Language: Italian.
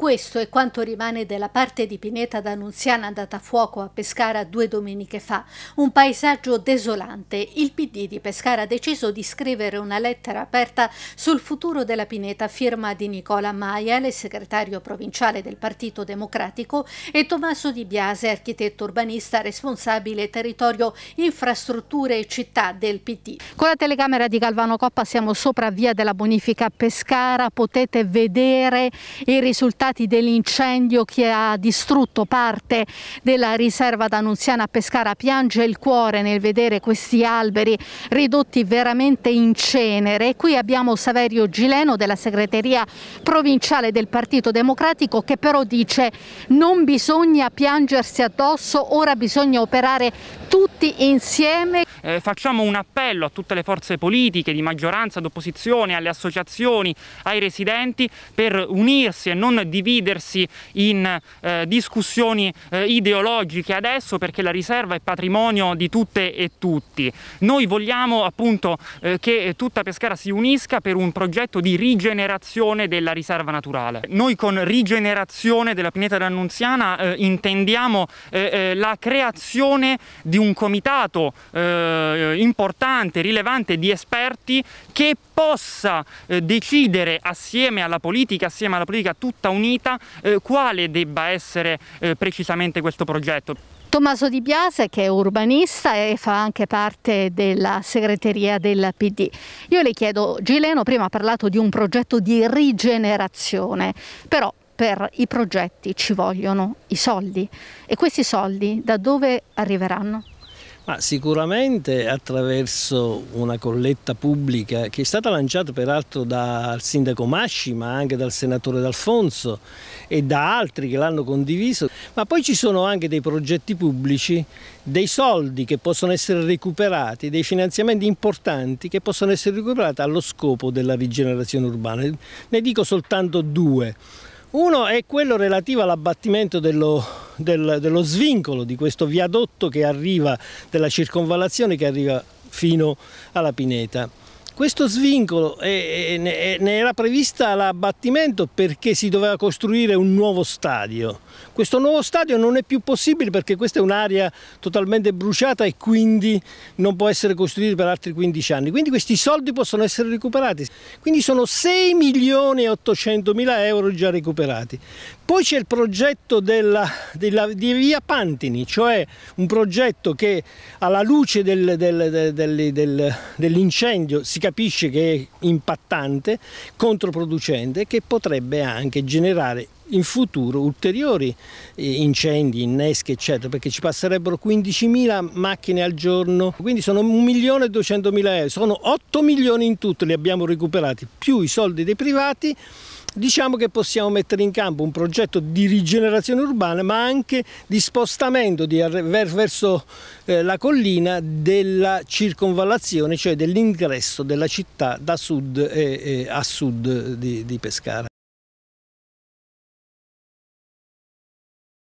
Questo è quanto rimane della parte di pineta d'Annunziana andata a fuoco a Pescara due domeniche fa. Un paesaggio desolante. Il PD di Pescara ha deciso di scrivere una lettera aperta sul futuro della pineta, firma di Nicola Maiale, segretario provinciale del Partito Democratico, e Tommaso Di Biase, architetto urbanista responsabile territorio, infrastrutture e città del PD. Con la telecamera di Galvano Coppa siamo sopra via della bonifica Pescara, potete vedere i risultati risultati dell'incendio che ha distrutto parte della riserva d'Annunziana a Pescara. Piange il cuore nel vedere questi alberi ridotti veramente in cenere. qui abbiamo Saverio Gileno della segreteria provinciale del Partito Democratico che però dice non bisogna piangersi addosso, ora bisogna operare tutti insieme. Eh, facciamo un appello a tutte le forze politiche di maggioranza, d'opposizione, alle associazioni, ai residenti per unirsi e non dividersi dividersi in eh, discussioni eh, ideologiche adesso perché la riserva è patrimonio di tutte e tutti. Noi vogliamo appunto eh, che tutta Pescara si unisca per un progetto di rigenerazione della riserva naturale. Noi con rigenerazione della pineta d'Annunziana eh, intendiamo eh, eh, la creazione di un comitato importante, rilevante di esperti che possa eh, decidere assieme alla politica, assieme alla politica tutta unita, eh, quale debba essere eh, precisamente questo progetto. Tommaso Di Biase che è urbanista e fa anche parte della segreteria del PD. Io le chiedo, Gileno prima ha parlato di un progetto di rigenerazione, però per i progetti ci vogliono i soldi e questi soldi da dove arriveranno? Ma sicuramente attraverso una colletta pubblica che è stata lanciata peraltro dal sindaco Masci ma anche dal senatore D'Alfonso e da altri che l'hanno condiviso, ma poi ci sono anche dei progetti pubblici, dei soldi che possono essere recuperati, dei finanziamenti importanti che possono essere recuperati allo scopo della rigenerazione urbana. Ne dico soltanto due. Uno è quello relativo all'abbattimento dello del, dello svincolo di questo viadotto che arriva, della circonvallazione che arriva fino alla Pineta. Questo svincolo è, è, ne, ne era prevista l'abbattimento perché si doveva costruire un nuovo stadio. Questo nuovo stadio non è più possibile perché questa è un'area totalmente bruciata e quindi non può essere costruita per altri 15 anni. Quindi questi soldi possono essere recuperati. Quindi sono 6 milioni e 800 mila euro già recuperati. Poi c'è il progetto della, della, di Via Pantini, cioè un progetto che alla luce del, del, del, dell'incendio si capisce che è impattante, controproducente, che potrebbe anche generare in futuro ulteriori eh, incendi, inneschi eccetera perché ci passerebbero 15.000 macchine al giorno quindi sono 1.200.000 euro sono 8 milioni in tutto li abbiamo recuperati più i soldi dei privati diciamo che possiamo mettere in campo un progetto di rigenerazione urbana ma anche di spostamento di, verso eh, la collina della circonvallazione cioè dell'ingresso della città da sud e, eh, e eh, a sud di, di Pescara.